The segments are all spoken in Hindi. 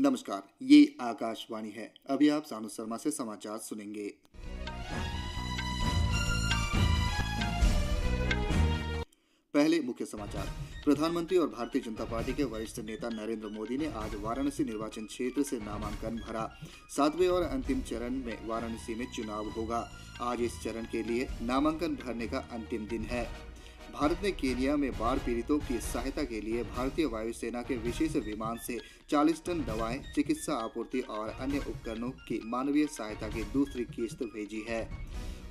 नमस्कार ये आकाशवाणी है अभी आप सानु शर्मा से समाचार सुनेंगे पहले मुख्य समाचार प्रधानमंत्री और भारतीय जनता पार्टी के वरिष्ठ नेता नरेंद्र मोदी ने आज वाराणसी निर्वाचन क्षेत्र से नामांकन भरा सातवें और अंतिम चरण में वाराणसी में चुनाव होगा आज इस चरण के लिए नामांकन भरने का अंतिम दिन है भारत ने केनिया में बाढ़ पीड़ितों की सहायता के लिए भारतीय वायुसेना के विशेष विमान से 40 टन दवाएं चिकित्सा आपूर्ति और अन्य उपकरणों की मानवीय सहायता की दूसरी किस्त भेजी है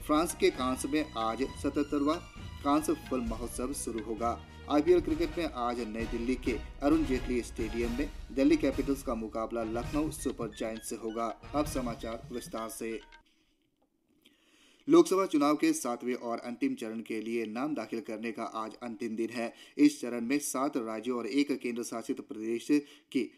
फ्रांस के कांस में आज सतहत्तरवा कांस फुटबॉल महोत्सव शुरू होगा आईपीएल क्रिकेट में आज नई दिल्ली के अरुण जेटली स्टेडियम में दिल्ली कैपिटल्स का मुकाबला लखनऊ सुपर जायंट्स से होगा अब समाचार विस्तार से लोकसभा चुनाव के सातवें और अंतिम चरण के लिए नाम दाखिल करने का आज अंतिम दिन है इस चरण में सात राज्यों और एक केंद्र शासित प्रदेश की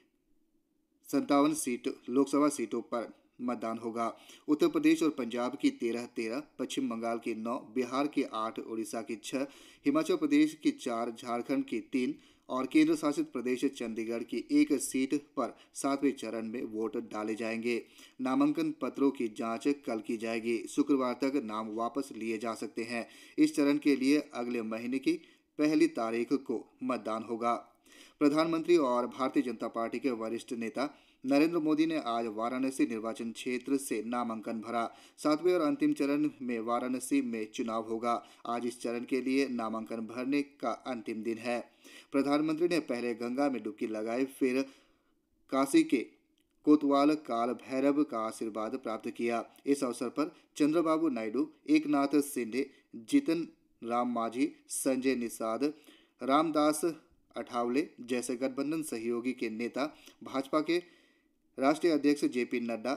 संतावन सीट लोकसभा सीटों पर मतदान होगा उत्तर प्रदेश और पंजाब की तेरह तेरह पश्चिम बंगाल की नौ बिहार की आठ उड़ीसा की छह हिमाचल प्रदेश की चार झारखंड की तीन और केंद्र शासित प्रदेश चंडीगढ़ की एक सीट पर सातवें चरण में वोट डाले जाएंगे नामांकन पत्रों की जांच कल की जाएगी शुक्रवार तक नाम वापस लिए जा सकते हैं इस चरण के लिए अगले महीने की पहली तारीख को मतदान होगा प्रधानमंत्री और भारतीय जनता पार्टी के वरिष्ठ नेता नरेंद्र मोदी ने आज वाराणसी निर्वाचन क्षेत्र से नामांकन भरा सातवें और अंतिम चरण में वाराणसी में चुनाव होगा आज इस चरण के लिए नामांकन भरने का अंतिम दिन है प्रधानमंत्री ने पहले गंगा में डुबकी लगाई फिर काशी के कोतवाल काल भैरव का आशीर्वाद प्राप्त किया इस अवसर पर चंद्रबाबू नायडू एकनाथ सिंधे जीतन राम माझी संजय निषाद रामदास अठावले जैसे गठबंधन सहयोगी के नेता भाजपा के राष्ट्रीय अध्यक्ष जेपी नड्डा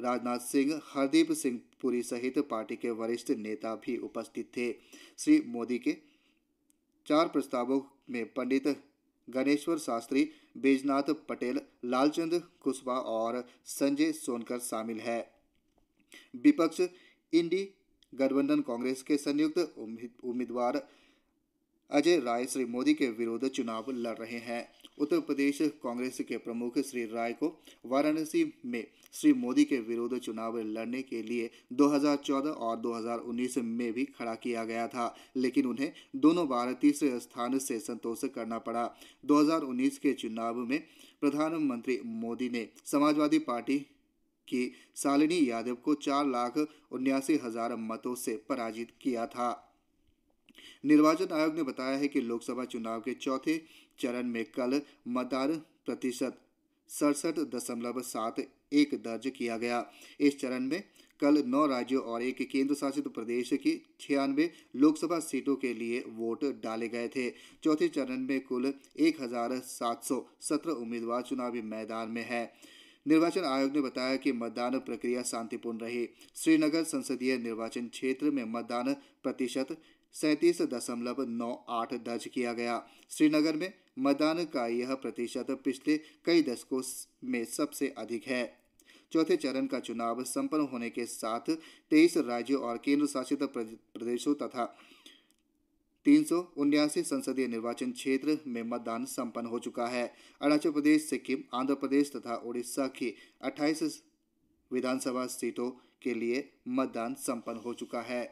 राजनाथ सिंह हरदीप सिंह पुरी सहित पार्टी के वरिष्ठ नेता भी उपस्थित थे श्री मोदी के चार प्रस्तावों में पंडित गणेश्वर शास्त्री बैजनाथ पटेल लालचंद कुशवाहा और संजय सोनकर शामिल है विपक्ष इंडी गठबंधन कांग्रेस के संयुक्त उम्मीदवार अजय राय श्री मोदी के विरुद्ध चुनाव लड़ रहे हैं उत्तर प्रदेश कांग्रेस के प्रमुख श्री राय को वाराणसी में श्री मोदी के विरुद्ध चुनाव लड़ने के लिए 2014 और 2019 में भी खड़ा किया गया था लेकिन उन्हें दोनों बार तीसरे स्थान से संतोष करना पड़ा 2019 के चुनाव में प्रधानमंत्री मोदी ने समाजवादी पार्टी की शालिनी यादव को चार लाख उन्यासी हजार मतों से पराजित किया था निर्वाचन आयोग ने बताया है कि लोकसभा चुनाव के चौथे चरण में कल मतदान प्रतिशत सड़सठ दशमलव सात एक दर्ज किया गया इस चरण में कल नौ राज्यों और एक केंद्र शासित प्रदेश की छियानवे लोकसभा सीटों के लिए वोट डाले गए थे चौथे चरण में कुल एक हजार सात सौ सत्रह उम्मीदवार चुनावी मैदान में हैं निर्वाचन आयोग ने बताया कि मतदान प्रक्रिया शांतिपूर्ण रही श्रीनगर संसदीय निर्वाचन क्षेत्र में मतदान प्रतिशत सैंतीस दशमलव नौ आठ दर्ज किया गया श्रीनगर में मतदान का यह प्रतिशत पिछले कई दशकों में सबसे अधिक है चौथे चरण का चुनाव संपन्न होने के साथ तेईस राज्यों और केंद्र शासित प्रदेशों तथा तीन सौ उन्यासी संसदीय निर्वाचन क्षेत्र में मतदान संपन्न हो चुका है अरुणाचल प्रदेश सिक्किम आंध्र प्रदेश तथा उड़ीसा की अट्ठाईस विधानसभा सीटों के लिए मतदान संपन्न हो चुका है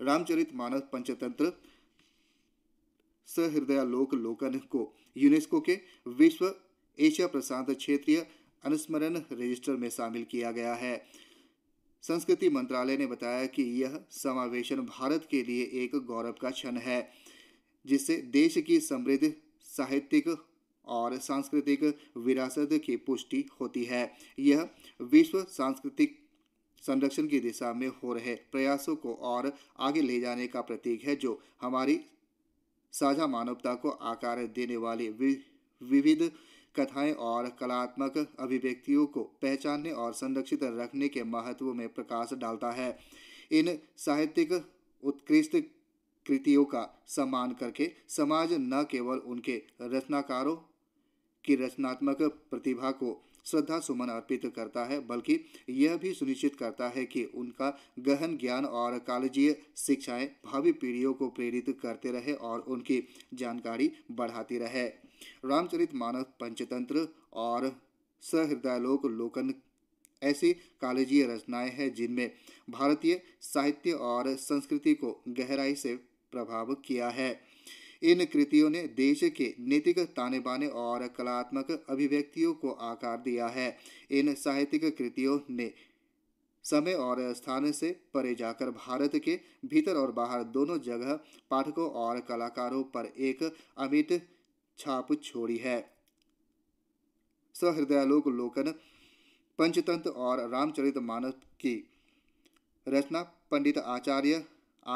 रामचरित मानस पंचतंत्र सहृदयालोक लोकन को यूनेस्को के विश्व एशिया प्रशांत क्षेत्रीय अनुस्मरण रजिस्टर में शामिल किया गया है संस्कृति मंत्रालय ने बताया कि यह समावेशन भारत के लिए एक गौरव का क्षण है जिससे देश की समृद्ध साहित्यिक और सांस्कृतिक विरासत की पुष्टि होती है यह विश्व सांस्कृतिक संरक्षण की दिशा में हो रहे प्रयासों को और आगे ले जाने का प्रतीक है जो हमारी साझा मानवता को आकार देने वाली विविध कथाएं और कलात्मक अभिव्यक्तियों को पहचानने और संरक्षित रखने के महत्व में प्रकाश डालता है इन साहित्यिक उत्कृष्ट कृतियों का सम्मान करके समाज न केवल उनके रचनाकारों की रचनात्मक प्रतिभा को श्रद्धा सुमन अर्पित करता है बल्कि यह भी सुनिश्चित करता है कि उनका गहन ज्ञान और कॉलेजीय शिक्षाएं भावी पीढ़ियों को प्रेरित करते रहे और उनकी जानकारी बढ़ाती रहे रामचरित मानव पंचतंत्र और सहृदय लोक लोकन ऐसी कॉलेजीय रचनाएं हैं जिनमें भारतीय साहित्य और संस्कृति को गहराई से प्रभाव किया है इन कृतियों ने देश के नैतिक ताने बाने और कलात्मक अभिव्यक्तियों को आकार दिया है इन साहित्यिक कृतियों ने समय और स्थान से परे जाकर भारत के भीतर और बाहर दोनों जगह पाठकों और कलाकारों पर एक अमिट छाप छोड़ी है सहृदयालोक लोकन पंचतंत्र और रामचरित मानस की रचना पंडित आचार्य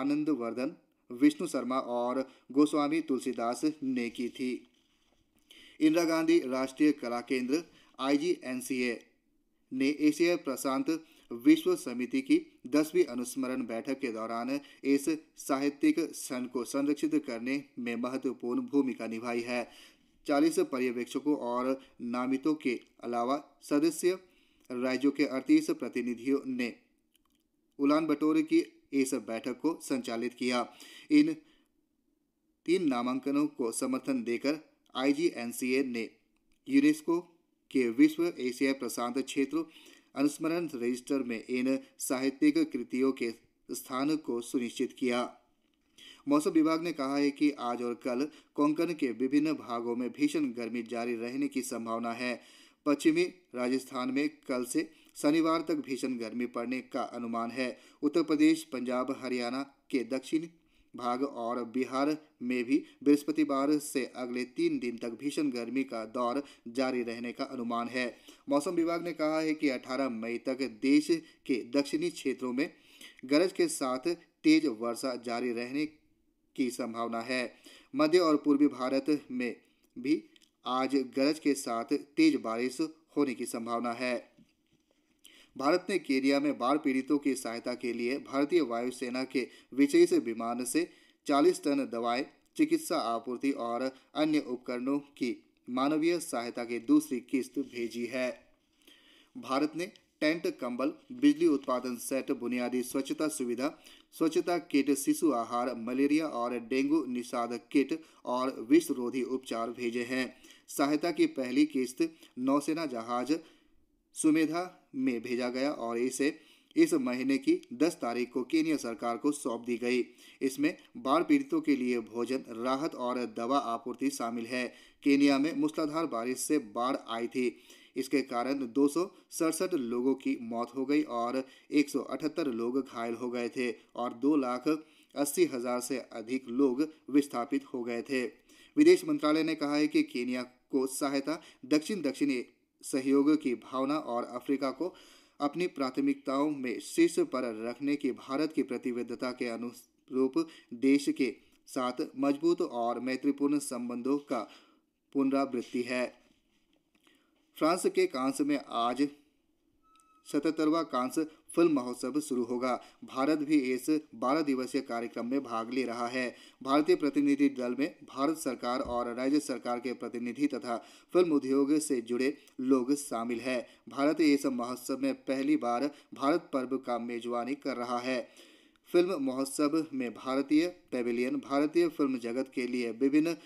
आनंद वर्धन विष्णु शर्मा और गोस्वामी तुलसीदास ने की थी इंदिरा गांधी राष्ट्रीय कला केंद्र आई ने एशिया प्रशांत विश्व समिति की दसवीं अनुस्मरण बैठक के दौरान इस साहित्यिक सन को संरक्षित करने में महत्वपूर्ण भूमिका निभाई है चालीस पर्यवेक्षकों और नामितों के अलावा सदस्य राज्यों के अड़तीस प्रतिनिधियों ने उलान बटोर की इस बैठक को संचालित किया इन तीन नामांकनों को समर्थन देकर आईजीएनसीए ने यूनेस्को के विश्व एशिया प्रशांत क्षेत्र अनुस्मरण रजिस्टर में इन साहित्यिक कृतियों के स्थान को सुनिश्चित किया मौसम विभाग ने कहा है कि आज और कल कोंकण के विभिन्न भागों में भीषण गर्मी जारी रहने की संभावना है पश्चिमी राजस्थान में कल से शनिवार तक भीषण गर्मी पड़ने का अनुमान है उत्तर प्रदेश पंजाब हरियाणा के दक्षिण भाग और बिहार में भी बृहस्पतिवार से अगले तीन दिन तक भीषण गर्मी का दौर जारी रहने का अनुमान है मौसम विभाग ने कहा है कि 18 मई तक देश के दक्षिणी क्षेत्रों में गरज के साथ तेज वर्षा जारी रहने की संभावना है मध्य और पूर्वी भारत में भी आज गरज के साथ तेज बारिश होने की संभावना है भारत ने केरिया में बाढ़ पीड़ितों की सहायता के लिए भारतीय वायुसेना के विशेष विमान से 40 टन दवाएं चिकित्सा आपूर्ति और अन्य उपकरणों की मानवीय सहायता की दूसरी किस्त भेजी है भारत ने टेंट कंबल बिजली उत्पादन सेट बुनियादी स्वच्छता सुविधा स्वच्छता किट शिशु आहार मलेरिया और डेंगू निषाद किट और विषरोधी उपचार भेजे हैं सहायता की पहली किस्त नौसेना जहाज सुमेधा में भेजा गया और इसे इस महीने की 10 तारीख को केनिया सरकार को सौंप दी गई इसमें बाढ़ पीड़ितों के लिए भोजन राहत और दवा आपूर्ति शामिल है केनिया में मूसलाधार बारिश से बाढ़ आई थी इसके कारण दो लोगों की मौत हो गई और 178 लोग घायल हो गए थे और दो लाख अस्सी हजार से अधिक लोग विस्थापित हो गए थे विदेश मंत्रालय ने कहा है कि केनिया को सहायता दक्षिण दक्षिण सहयोग की भावना और अफ्रीका को अपनी प्राथमिकताओं में शीर्ष पर रखने की भारत की प्रतिबद्धता के अनुरूप देश के साथ मजबूत और मैत्रीपूर्ण संबंधों का पुनरावृत्ति है फ्रांस के कांस में आज सतहत्तरवा कांस फिल्म महोत्सव शुरू होगा भारत भी इस बारह दिवसीय कार्यक्रम में भाग ले रहा है भारतीय प्रतिनिधि दल में भारत सरकार और राज्य सरकार के प्रतिनिधि तथा फिल्म उद्योग से जुड़े लोग शामिल हैं भारत इस महोत्सव में पहली बार भारत पर्व का मेजबानी कर रहा है फिल्म महोत्सव में भारतीय पेविलियन भारतीय फिल्म जगत के लिए विभिन्न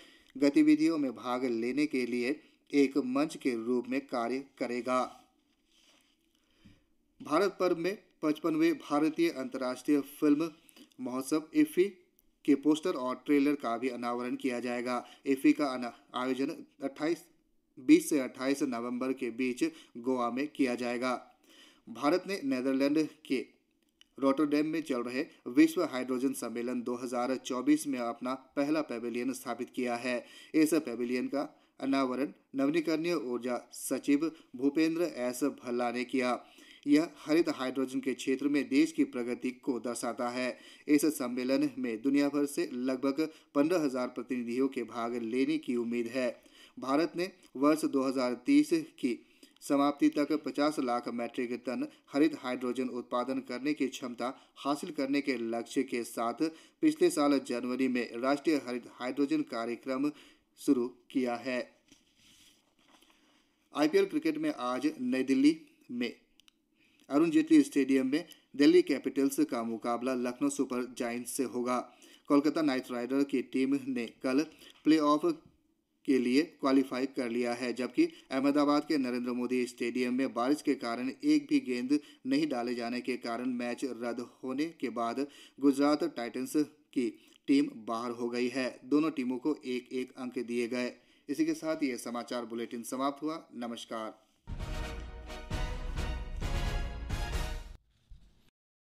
गतिविधियों में भाग लेने के लिए एक मंच के रूप में कार्य करेगा भारत पर्व में पचपनवे भारतीय अंतर्राष्ट्रीय फिल्म महोत्सव इफ्फी के पोस्टर और ट्रेलर का भी अनावरण किया जाएगा इफ्फी का आयोजन 28 20 से 28 नवंबर के बीच गोवा में किया जाएगा भारत ने नेदरलैंड के रोटरडेम में चल रहे विश्व हाइड्रोजन सम्मेलन 2024 में अपना पहला पेविलियन स्थापित किया है इस पेविलियन का अनावरण नवीकरणीय ऊर्जा सचिव भूपेंद्र एस भल्ला ने किया यह हरित हाइड्रोजन के क्षेत्र में देश की प्रगति को दर्शाता है इस सम्मेलन में दुनिया भर से लगभग पंद्रह हजार प्रतिनिधियों के भाग लेने की उम्मीद है भारत ने वर्ष 2030 की समाप्ति तक 50 लाख मैट्रिक टन हरित हाइड्रोजन उत्पादन करने की क्षमता हासिल करने के लक्ष्य के साथ पिछले साल जनवरी में राष्ट्रीय हरित हाइड्रोजन कार्यक्रम शुरू किया है आईपीएल क्रिकेट में आज नई दिल्ली में अरुण जेटली स्टेडियम में दिल्ली कैपिटल्स का मुकाबला लखनऊ सुपर जाइंट्स से होगा कोलकाता नाइट राइडर की टीम ने कल प्लेऑफ के लिए क्वालिफाई कर लिया है जबकि अहमदाबाद के नरेंद्र मोदी स्टेडियम में बारिश के कारण एक भी गेंद नहीं डाले जाने के कारण मैच रद्द होने के बाद गुजरात टाइटंस की टीम बाहर हो गई है दोनों टीमों को एक एक अंक दिए गए इसी के साथ ये समाचार बुलेटिन समाप्त हुआ नमस्कार